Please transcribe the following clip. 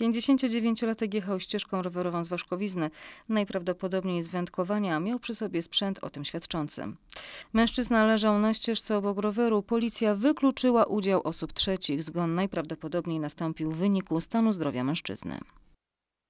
59-latek jechał ścieżką rowerową z Waszkowizny, najprawdopodobniej z wędkowania, miał przy sobie sprzęt o tym świadczący. Mężczyzna leżał na ścieżce obok roweru, policja wykluczyła udział osób trzecich. Zgon najprawdopodobniej nastąpił w wyniku stanu zdrowia mężczyzny.